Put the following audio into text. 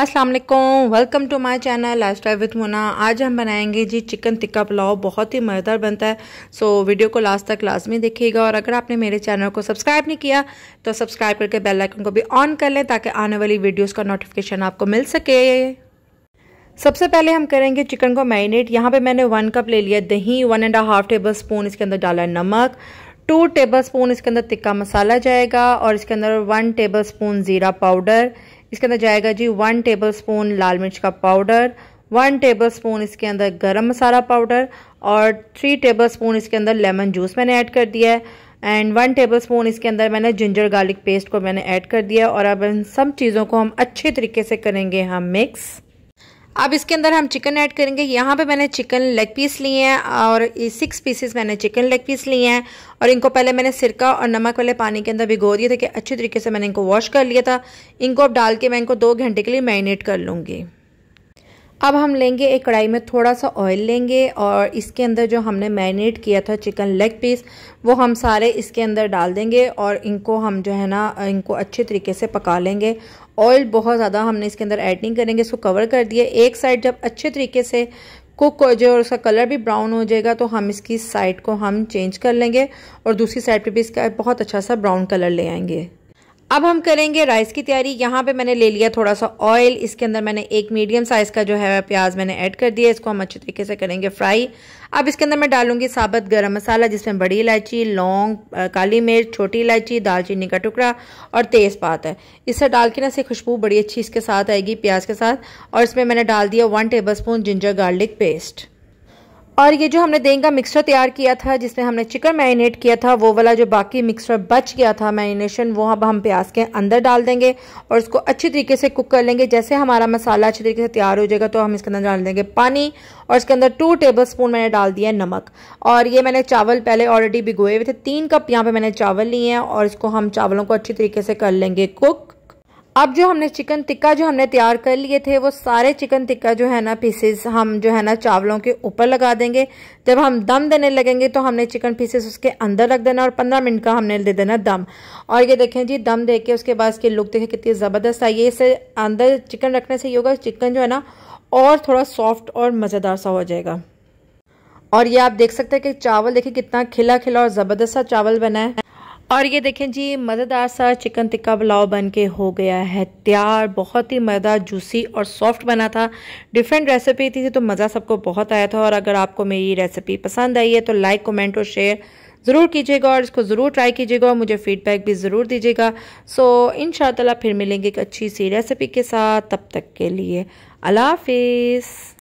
अस्सलाम welcome to my channel life style with Muna आज हम बनाएंगे जी चिकन टिक्का पुलाव बहुत ही मज़ेदार बनता है सो वीडियो को लास्ट तक लाजमी देखिएगा और अगर आपने मेरे चैनल को सब्सक्राइब नहीं किया तो सब्सक्राइब करके बेल आइकन को भी ऑन कर लें ताकि आने वाली वीडियोस का नोटिफिकेशन आपको मिल सके सबसे पहले हम करेंगे चिकन को मैरिनेट यहाँ पर मैंने वन कप ले लिया दही one and half table spoon इसके अंदर डाला नमक टू टेबल स्पून इसके अंदर टिक्का मसाला जाएगा और इसके अंदर वन टेबल स्पून ज़ीरा पाउडर इसके अंदर जाएगा जी वन टेबल स्पून लाल मिर्च का पाउडर वन टेबल स्पून इसके अंदर गरम मसाला पाउडर और थ्री टेबल स्पून इसके अंदर लेमन जूस मैंने ऐड कर दिया है एंड वन टेबल स्पून इसके अंदर मैंने जिंजर गार्लिक पेस्ट को मैंने ऐड कर दिया और अब इन सब चीज़ों को हम अच्छे तरीके से करेंगे हम मिक्स अब इसके अंदर हम चिकन ऐड करेंगे यहाँ पे मैंने चिकन लेग पीस लिए हैं और सिक्स पीसेस मैंने चिकन लेग पीस लिए हैं और इनको पहले मैंने सिरका और नमक वाले पानी के अंदर भिगो दिए थे कि अच्छे तरीके से मैंने इनको वॉश कर लिया था इनको अब डाल के मैं इनको दो घंटे के लिए मैरिनेट कर लूँगी अब हम लेंगे एक कढ़ाई में थोड़ा सा ऑयल लेंगे और इसके अंदर जो हमने मैरिनेट किया था चिकन लेग पीस वो हम सारे इसके अंदर डाल देंगे और इनको हम जो है ना इनको अच्छे तरीके से पका लेंगे ऑयल बहुत ज़्यादा हमने इसके अंदर ऐड नहीं करेंगे इसको कवर कर दिए एक साइड जब अच्छे तरीके से कुक हो जाए और उसका कलर भी ब्राउन हो जाएगा तो हम इसकी साइड को हम चेंज कर लेंगे और दूसरी साइड पर भी इसका बहुत अच्छा सा ब्राउन कलर ले आएंगे अब हम करेंगे राइस की तैयारी यहाँ पे मैंने ले लिया थोड़ा सा ऑयल इसके अंदर मैंने एक मीडियम साइज़ का जो है प्याज मैंने ऐड कर दिया इसको हम अच्छे तरीके से करेंगे फ्राई अब इसके अंदर मैं डालूंगी साबत गरम मसाला जिसमें बड़ी इलायची लौंग काली मिर्च छोटी इलायची दालचीनी का टुकड़ा और तेज पात है इसे डाल के ना से खुशबू बड़ी अच्छी इसके साथ आएगी प्याज के साथ और इसमें मैंने डाल दिया one table spoon ginger garlic paste और ये जो हमने दही का मिक्सचर तैयार किया था जिसमें हमने चिकन मैरिनेट किया था वो वाला जो बाकी मिक्सचर बच गया था मैरिनेशन वो अब हम प्याज के अंदर डाल देंगे और इसको अच्छी तरीके से कुक कर लेंगे जैसे हमारा मसाला अच्छी तरीके से तैयार हो जाएगा तो हम इसके अंदर डाल देंगे पानी और इसके अंदर टू टेबल स्पून मैंने डाल दिया है नमक और ये मैंने चावल पहले ऑलरेडी भिगोए हुए थे तीन कप यहाँ पर मैंने चावल लिए हैं और इसको हम चावलों को अच्छी तरीके से कर लेंगे कुक अब जो हमने चिकन टिक्का जो हमने तैयार कर लिए थे वो सारे चिकन टिक्का जो है ना पीसेस हम जो है ना चावलों के ऊपर लगा देंगे जब हम दम देने लगेंगे तो हमने चिकन पीसेस उसके अंदर रख देना और पंद्रह मिनट का हमने दे देना दम और ये देखें जी दम दे के उसके बाद इसकी लुक देखें कितनी ज़बरदस्त आई है इसे अंदर चिकन रखने से ये होगा चिकन जो है ना और थोड़ा सॉफ्ट और मज़ेदार सा हो जाएगा और ये आप देख सकते हैं कि चावल देखिए कितना खिला खिला और ज़बरदस्त सा चावल बना है और ये देखें जी मज़ेदार सा चिकन टिक्का पुलाव बन के हो गया है तैयार बहुत ही मज़ेदार जूसी और सॉफ्ट बना था डिफरेंट रेसिपी थी तो मज़ा सबको बहुत आया था और अगर आपको मेरी रेसिपी पसंद आई है तो लाइक कमेंट और शेयर ज़रूर कीजिएगा और इसको ज़रूर ट्राई कीजिएगा और मुझे फ़ीडबैक भी ज़रूर दीजिएगा सो इन फिर मिलेंगे एक अच्छी सी रेसिपी के साथ तब तक के लिए अल्लाह